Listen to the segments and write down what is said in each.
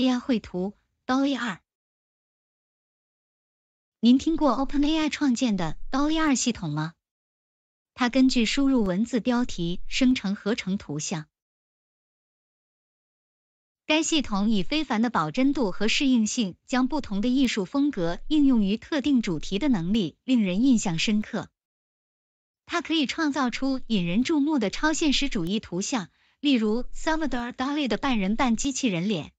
AI 绘图 Dolly 二，您听过 OpenAI 创建的 Dolly 二系统吗？它根据输入文字标题生成合成图像。该系统以非凡的保真度和适应性，将不同的艺术风格应用于特定主题的能力令人印象深刻。它可以创造出引人注目的超现实主义图像，例如 Salvador Dali 的半人半机器人脸。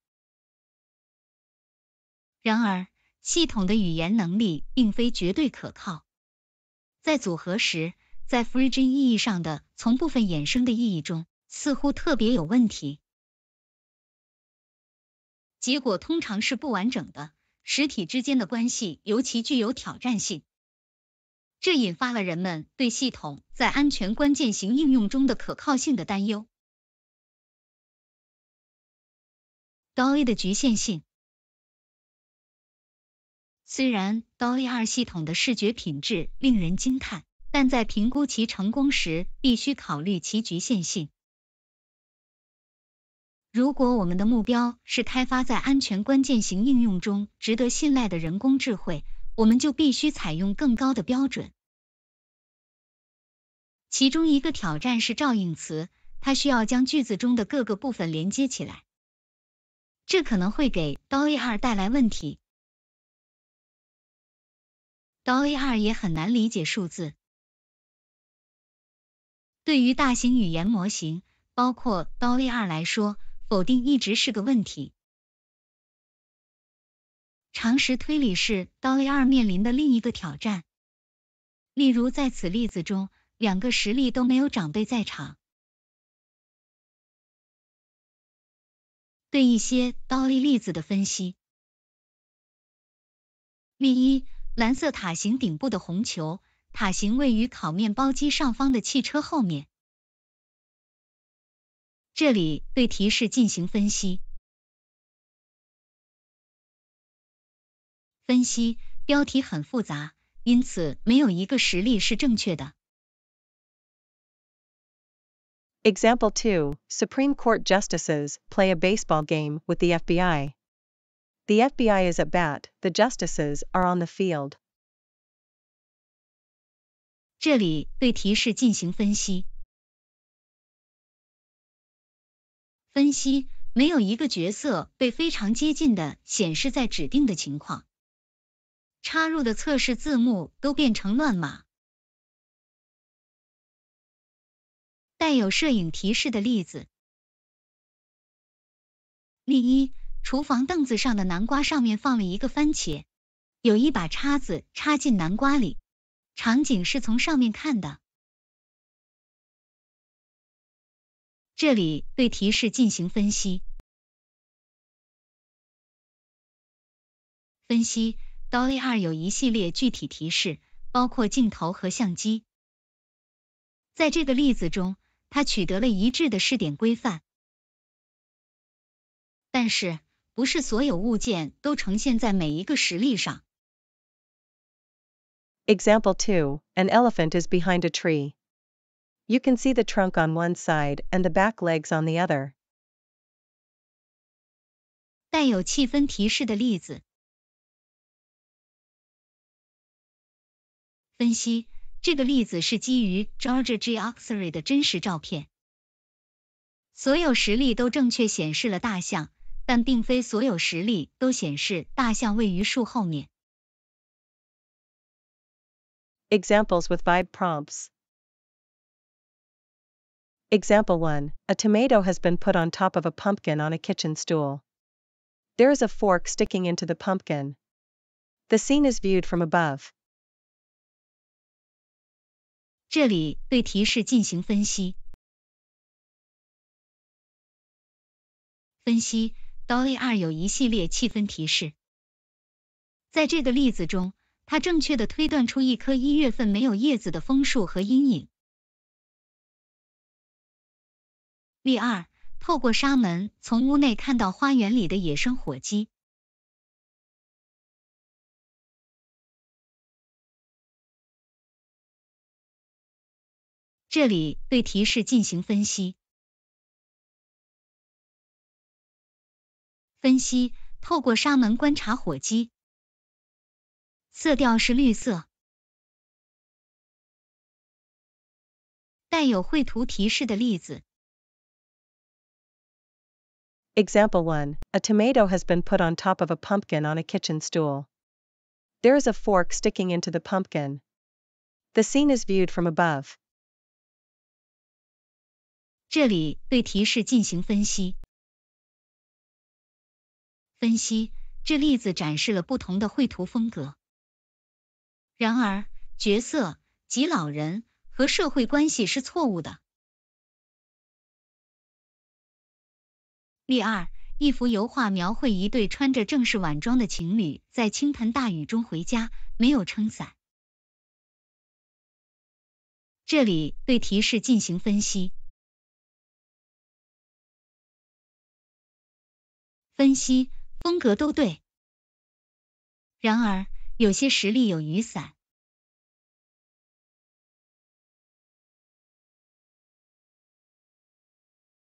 然而，系统的语言能力并非绝对可靠。在组合时，在 Fregean 意义上的从部分衍生的意义中，似乎特别有问题。结果通常是不完整的，实体之间的关系尤其具有挑战性。这引发了人们对系统在安全关键型应用中的可靠性的担忧。高 A 的局限性。虽然 Dolly 二系统的视觉品质令人惊叹，但在评估其成功时，必须考虑其局限性。如果我们的目标是开发在安全关键型应用中值得信赖的人工智慧，我们就必须采用更高的标准。其中一个挑战是照应词，它需要将句子中的各个部分连接起来，这可能会给 Dolly 二带来问题。d o l l 2也很难理解数字。对于大型语言模型，包括 Dolly 2来说，否定一直是个问题。常识推理是 Dolly 2面临的另一个挑战。例如，在此例子中，两个实例都没有长辈在场。对一些 Dolly 例子的分析。例一。蓝色塔形顶部的红球，塔形位于烤面包机上方的汽车后面。这里对提示进行分析。分析标题很复杂，因此没有一个实例是正确的。Example two: Supreme Court justices play a baseball game with the FBI. The FBI is a bat, the justices are on the field. 这里对提示进行分析。分析，没有一个角色被非常接近的显示在指定的情况，插入的测试字幕都变成乱码。带有摄影提示的例子。例一。厨房凳子上的南瓜上面放了一个番茄，有一把叉子插进南瓜里，场景是从上面看的。这里对提示进行分析。分析，Dolly 2有一系列具体提示，包括镜头和相机。在这个例子中，它取得了一致的试点规范，但是。不是所有物件都呈现在每一个实例上。Example 2 An elephant is behind a tree. You can see the trunk on one side and the back legs on the other. 带有气氛提示的例子。分析这个例子是基于 George G. Oxley 的真实照片。所有实例都正确显示了大象但并非所有实例都显示大象位于树后面。Examples with vibe prompts. Example 1. A tomato has been put on top of a pumpkin on a kitchen stool. There is a fork sticking into the pumpkin. The scene is viewed from above. 这里对提示进行分析。分析高 a 二有一系列气氛提示，在这个例子中，它正确的推断出一棵一月份没有叶子的枫树和阴影。例二，透过纱门从屋内看到花园里的野生火鸡。这里对提示进行分析。Example 1. A tomato has been put on top of a pumpkin on a kitchen stool. There is a fork sticking into the pumpkin. The scene is viewed from above. 这里对提示进行分析。分析这例子展示了不同的绘图风格。然而，角色及老人和社会关系是错误的。例二，一幅油画描绘一对穿着正式晚装的情侣在倾盆大雨中回家，没有撑伞。这里对提示进行分析。分析。风格都对，然而有些实力有雨伞。